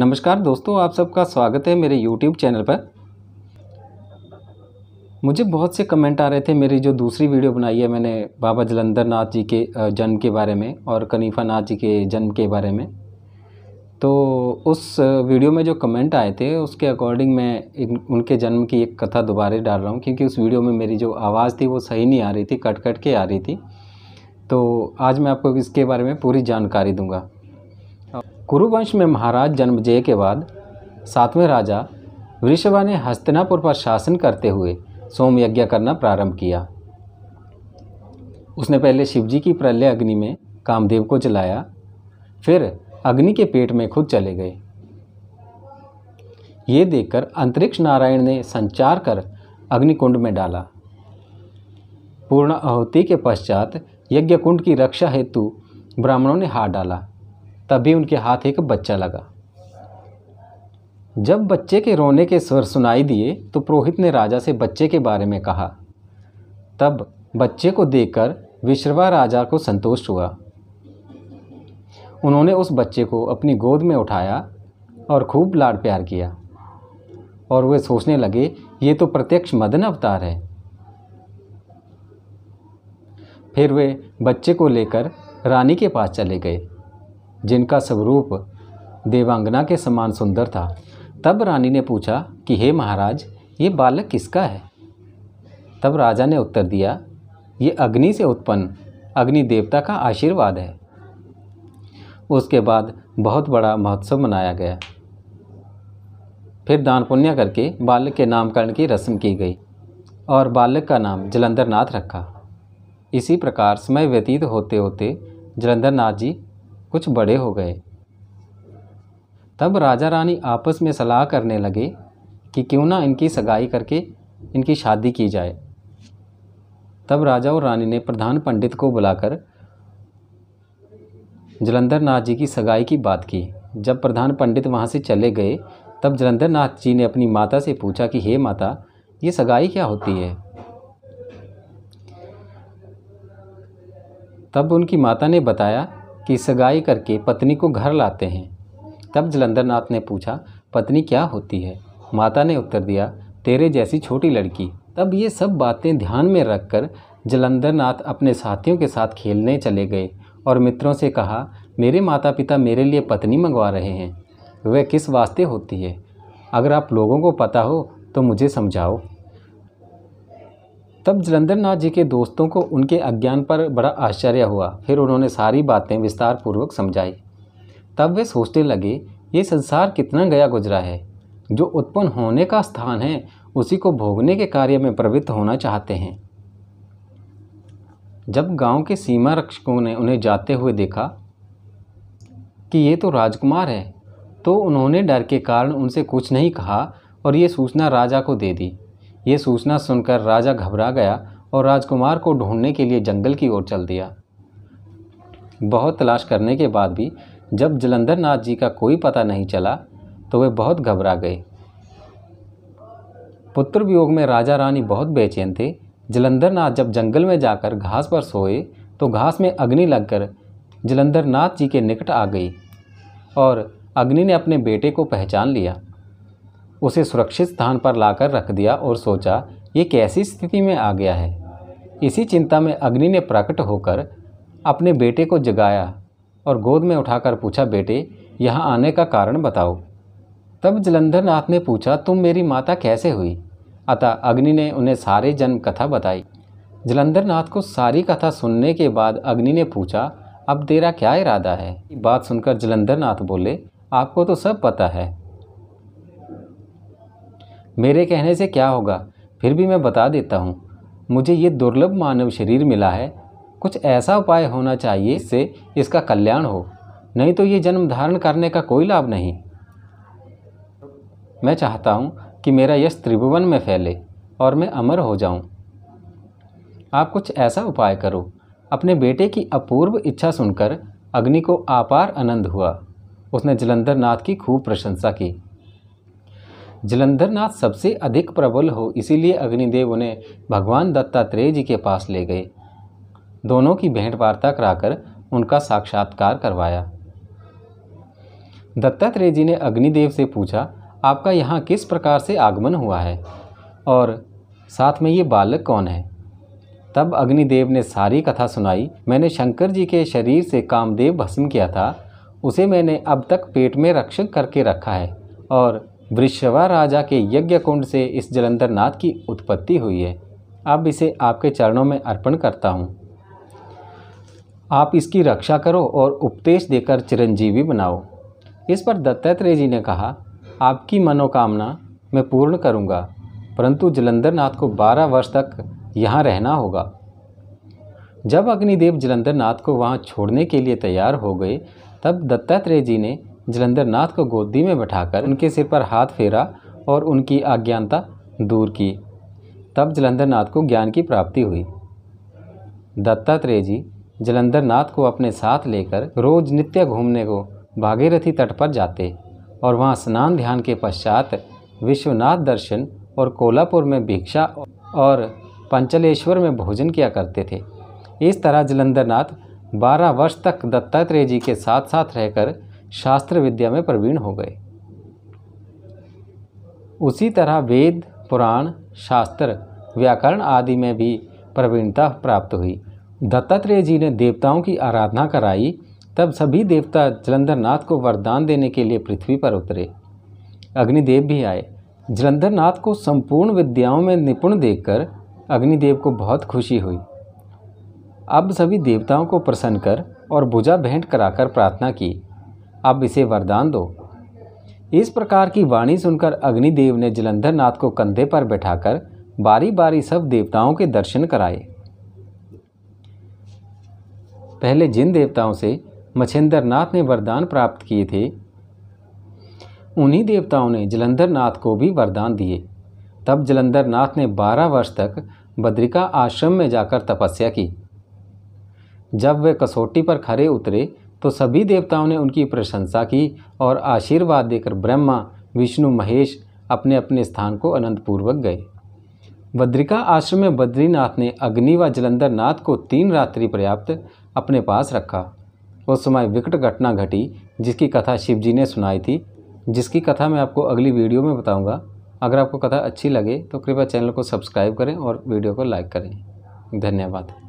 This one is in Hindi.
नमस्कार दोस्तों आप सबका स्वागत है मेरे यूट्यूब चैनल पर मुझे बहुत से कमेंट आ रहे थे मेरी जो दूसरी वीडियो बनाई है मैंने बाबा जलंधर नाथ जी के जन्म के बारे में और कनीफा नाथ जी के जन्म के बारे में तो उस वीडियो में जो कमेंट आए थे उसके अकॉर्डिंग मैं इन उनके जन्म की एक कथा दोबारा डाल रहा हूँ क्योंकि उस वीडियो में मेरी जो आवाज़ थी वो सही नहीं आ रही थी कट कट के आ रही थी तो आज मैं आपको इसके बारे में पूरी जानकारी दूँगा कुरुवंश में महाराज जन्मजय के बाद सातवें राजा वृषभा ने हस्तिनापुर पर शासन करते हुए सोम यज्ञ करना प्रारंभ किया उसने पहले शिवजी की प्रलय अग्नि में कामदेव को जलाया फिर अग्नि के पेट में खुद चले गए ये देखकर अंतरिक्ष नारायण ने संचार कर अग्निकुंड में डाला पूर्ण आहुति के पश्चात यज्ञ कुंड की रक्षा हेतु ब्राह्मणों ने हाथ डाला तभी उनके हाथ एक बच्चा लगा जब बच्चे के रोने के स्वर सुनाई दिए तो पुरोहित ने राजा से बच्चे के बारे में कहा तब बच्चे को देखकर विश्रवा राजा को संतोष हुआ उन्होंने उस बच्चे को अपनी गोद में उठाया और खूब लाड प्यार किया और वे सोचने लगे ये तो प्रत्यक्ष मदन अवतार है फिर वे बच्चे को लेकर रानी के पास चले गए जिनका स्वरूप देवांगना के समान सुंदर था तब रानी ने पूछा कि हे महाराज ये बालक किसका है तब राजा ने उत्तर दिया ये अग्नि से उत्पन्न अग्नि देवता का आशीर्वाद है उसके बाद बहुत बड़ा महोत्सव मनाया गया फिर दान पुण्य करके बालक के नामकरण की रस्म की गई और बालक का नाम जलंधर नाथ रखा इसी प्रकार समय व्यतीत होते होते जलंधर नाथ जी कुछ बड़े हो गए तब राजा रानी आपस में सलाह करने लगे कि क्यों ना इनकी सगाई करके इनकी शादी की जाए तब राजा और रानी ने प्रधान पंडित को बुलाकर जलंधर नाथ जी की सगाई की बात की जब प्रधान पंडित वहाँ से चले गए तब जलंधर नाथ जी ने अपनी माता से पूछा कि हे माता ये सगाई क्या होती है तब उनकी माता ने बताया की सगाई करके पत्नी को घर लाते हैं तब नाथ ने पूछा पत्नी क्या होती है माता ने उत्तर दिया तेरे जैसी छोटी लड़की तब ये सब बातें ध्यान में रखकर नाथ अपने साथियों के साथ खेलने चले गए और मित्रों से कहा मेरे माता पिता मेरे लिए पत्नी मंगवा रहे हैं वह किस वास्ते होती है अगर आप लोगों को पता हो तो मुझे समझाओ तब जलंधर नाथ जी के दोस्तों को उनके अज्ञान पर बड़ा आश्चर्य हुआ फिर उन्होंने सारी बातें विस्तार पूर्वक समझाई तब वे सोचने लगे ये संसार कितना गया गुजरा है जो उत्पन्न होने का स्थान है उसी को भोगने के कार्य में प्रवृत्त होना चाहते हैं जब गांव के सीमा रक्षकों ने उन्हें जाते हुए देखा कि ये तो राजकुमार है तो उन्होंने डर के कारण उनसे कुछ नहीं कहा और ये सूचना राजा को दे दी ये सूचना सुनकर राजा घबरा गया और राजकुमार को ढूंढने के लिए जंगल की ओर चल दिया बहुत तलाश करने के बाद भी जब जलंधर नाथ जी का कोई पता नहीं चला तो वे बहुत घबरा गए पुत्र वियोग में राजा रानी बहुत बेचैन थे जलंधर नाथ जब जंगल में जाकर घास पर सोए तो घास में अग्नि लगकर जलंधर नाथ जी के निकट आ गई और अग्नि ने अपने बेटे को पहचान लिया उसे सुरक्षित स्थान पर लाकर रख दिया और सोचा ये कैसी स्थिति में आ गया है इसी चिंता में अग्नि ने प्रकट होकर अपने बेटे को जगाया और गोद में उठाकर पूछा बेटे यहाँ आने का कारण बताओ तब जलंधर नाथ ने पूछा तुम मेरी माता कैसे हुई अतः अग्नि ने उन्हें सारे जन्म कथा बताई जलंधर नाथ को सारी कथा सुनने के बाद अग्नि ने पूछा अब तेरा क्या इरादा है बात सुनकर जलंधर नाथ बोले आपको तो सब पता है मेरे कहने से क्या होगा फिर भी मैं बता देता हूँ मुझे ये दुर्लभ मानव शरीर मिला है कुछ ऐसा उपाय होना चाहिए इससे इसका कल्याण हो नहीं तो ये जन्म धारण करने का कोई लाभ नहीं मैं चाहता हूँ कि मेरा यश त्रिभुवन में फैले और मैं अमर हो जाऊँ आप कुछ ऐसा उपाय करो अपने बेटे की अपूर्व इच्छा सुनकर अग्नि को आपार आनंद हुआ उसने जलंधर नाथ की खूब प्रशंसा की जलंधर नाथ सबसे अधिक प्रबल हो इसीलिए अग्निदेव उन्हें भगवान दत्तात्रेय जी के पास ले गए दोनों की भेंट वार्ता कराकर उनका साक्षात्कार करवाया दत्तात्रेय जी ने अग्निदेव से पूछा आपका यहाँ किस प्रकार से आगमन हुआ है और साथ में ये बालक कौन है तब अग्निदेव ने सारी कथा सुनाई मैंने शंकर जी के शरीर से कामदेव भस्म किया था उसे मैंने अब तक पेट में रक्षक करके रखा है और वृषवा राजा के यज्ञ कुंड से इस जलंधर नाथ की उत्पत्ति हुई है अब इसे आपके चरणों में अर्पण करता हूँ आप इसकी रक्षा करो और उपदेश देकर चिरंजीवी बनाओ इस पर दत्तात्रेय जी ने कहा आपकी मनोकामना मैं पूर्ण करूँगा परंतु जलंधर नाथ को बारह वर्ष तक यहाँ रहना होगा जब अग्निदेव जलंधर नाथ को वहाँ छोड़ने के लिए तैयार हो गए तब दत्तात्रेय जी ने जलंधर नाथ को गोदी में बैठाकर उनके सिर पर हाथ फेरा और उनकी अज्ञानता दूर की तब जलंधर नाथ को ज्ञान की प्राप्ति हुई दत्तात्रेय जी जलंधर नाथ को अपने साथ लेकर रोज नित्य घूमने को भागीरथी तट पर जाते और वहाँ स्नान ध्यान के पश्चात विश्वनाथ दर्शन और कोल्हापुर में भिक्षा और पंचलेश्वर में भोजन किया करते थे इस तरह जलंधर नाथ बारह वर्ष तक दत्तात्रेय जी के साथ साथ रहकर शास्त्र विद्या में प्रवीण हो गए उसी तरह वेद पुराण शास्त्र व्याकरण आदि में भी प्रवीणता प्राप्त हुई दत्तात्रेय जी ने देवताओं की आराधना कराई तब सभी देवता जलंधरनाथ को वरदान देने के लिए पृथ्वी पर उतरे अग्निदेव भी आए जलंधरनाथ को संपूर्ण विद्याओं में निपुण देखकर अग्निदेव को बहुत खुशी हुई अब सभी देवताओं को प्रसन्न कर और भुजा भेंट कराकर प्रार्थना की अब इसे वरदान दो इस प्रकार की वाणी सुनकर अग्निदेव ने जलंधर नाथ को कंधे पर बैठाकर बारी बारी सब देवताओं के दर्शन कराए पहले जिन देवताओं से मछिंदर नाथ ने वरदान प्राप्त किए थे उन्हीं देवताओं ने जलंधर नाथ को भी वरदान दिए तब जलंधर नाथ ने बारह वर्ष तक बद्रिका आश्रम में जाकर तपस्या की जब वे कसौटी पर खड़े उतरे तो सभी देवताओं ने उनकी प्रशंसा की और आशीर्वाद देकर ब्रह्मा विष्णु महेश अपने अपने स्थान को अनंतपूर्वक गए बद्रिका आश्रम में बद्रीनाथ ने अग्नि व जलंधर नाथ को तीन रात्रि पर्याप्त अपने पास रखा उस समय विकट घटना घटी जिसकी कथा शिवजी ने सुनाई थी जिसकी कथा मैं आपको अगली वीडियो में बताऊंगा अगर आपको कथा अच्छी लगे तो कृपया चैनल को सब्सक्राइब करें और वीडियो को लाइक करें धन्यवाद